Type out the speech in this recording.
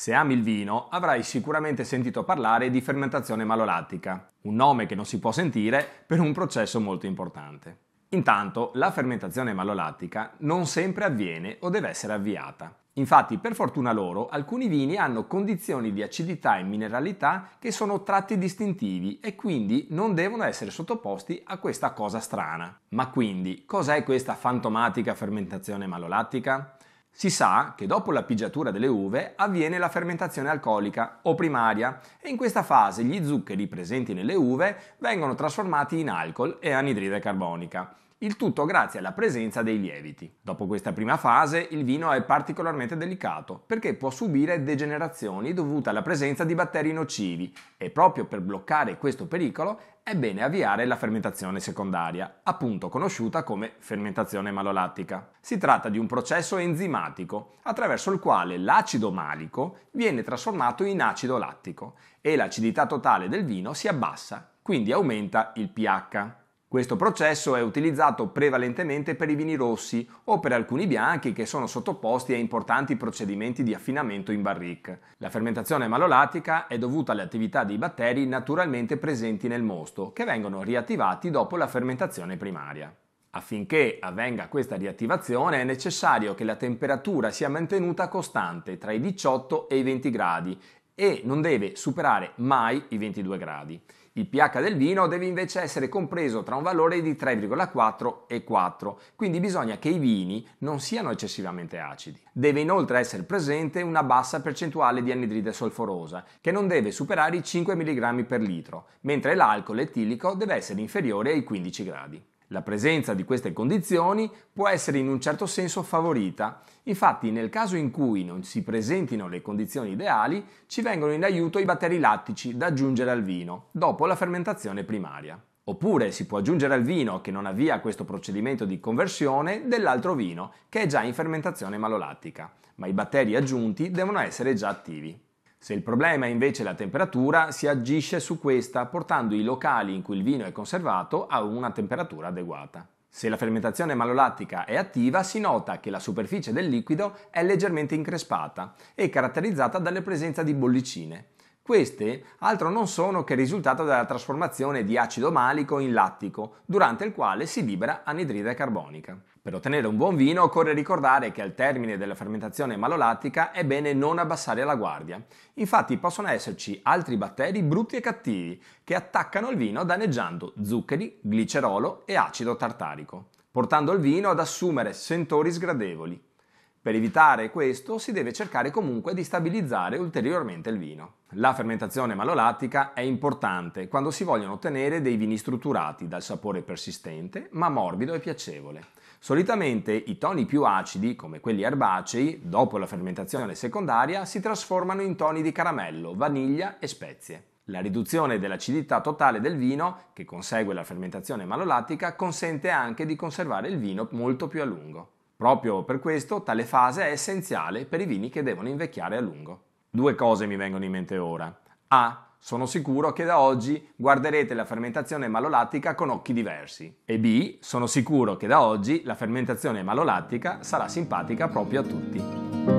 Se ami il vino, avrai sicuramente sentito parlare di fermentazione malolattica, un nome che non si può sentire per un processo molto importante. Intanto, la fermentazione malolattica non sempre avviene o deve essere avviata. Infatti, per fortuna loro, alcuni vini hanno condizioni di acidità e mineralità che sono tratti distintivi e quindi non devono essere sottoposti a questa cosa strana. Ma quindi, cos'è questa fantomatica fermentazione malolattica? Si sa che dopo la pigiatura delle uve avviene la fermentazione alcolica o primaria e in questa fase gli zuccheri presenti nelle uve vengono trasformati in alcol e anidride carbonica il tutto grazie alla presenza dei lieviti. Dopo questa prima fase il vino è particolarmente delicato perché può subire degenerazioni dovute alla presenza di batteri nocivi e proprio per bloccare questo pericolo è bene avviare la fermentazione secondaria, appunto conosciuta come fermentazione malolattica. Si tratta di un processo enzimatico attraverso il quale l'acido malico viene trasformato in acido lattico e l'acidità totale del vino si abbassa, quindi aumenta il pH. Questo processo è utilizzato prevalentemente per i vini rossi o per alcuni bianchi che sono sottoposti a importanti procedimenti di affinamento in barrique. La fermentazione malolatica è dovuta all'attività dei batteri naturalmente presenti nel mosto, che vengono riattivati dopo la fermentazione primaria. Affinché avvenga questa riattivazione è necessario che la temperatura sia mantenuta costante tra i 18 e i 20 gradi e non deve superare mai i 22 gradi. Il pH del vino deve invece essere compreso tra un valore di 3,4 e 4, quindi bisogna che i vini non siano eccessivamente acidi. Deve inoltre essere presente una bassa percentuale di anidride solforosa, che non deve superare i 5 mg per litro, mentre l'alcol etilico deve essere inferiore ai 15 gradi. La presenza di queste condizioni può essere in un certo senso favorita, infatti nel caso in cui non si presentino le condizioni ideali ci vengono in aiuto i batteri lattici da aggiungere al vino dopo la fermentazione primaria. Oppure si può aggiungere al vino che non avvia questo procedimento di conversione dell'altro vino che è già in fermentazione malolattica, ma i batteri aggiunti devono essere già attivi. Se il problema è invece la temperatura, si agisce su questa portando i locali in cui il vino è conservato a una temperatura adeguata. Se la fermentazione malolattica è attiva, si nota che la superficie del liquido è leggermente increspata e caratterizzata dalla presenza di bollicine. Queste altro non sono che il risultato della trasformazione di acido malico in lattico, durante il quale si libera anidride carbonica. Per ottenere un buon vino occorre ricordare che al termine della fermentazione malolattica è bene non abbassare la guardia. Infatti possono esserci altri batteri brutti e cattivi che attaccano il vino danneggiando zuccheri, glicerolo e acido tartarico, portando il vino ad assumere sentori sgradevoli, per evitare questo si deve cercare comunque di stabilizzare ulteriormente il vino. La fermentazione malolattica è importante quando si vogliono ottenere dei vini strutturati dal sapore persistente ma morbido e piacevole. Solitamente i toni più acidi, come quelli erbacei, dopo la fermentazione secondaria si trasformano in toni di caramello, vaniglia e spezie. La riduzione dell'acidità totale del vino, che consegue la fermentazione malolattica, consente anche di conservare il vino molto più a lungo. Proprio per questo tale fase è essenziale per i vini che devono invecchiare a lungo. Due cose mi vengono in mente ora. A. Sono sicuro che da oggi guarderete la fermentazione malolattica con occhi diversi. E B. Sono sicuro che da oggi la fermentazione malolattica sarà simpatica proprio a tutti.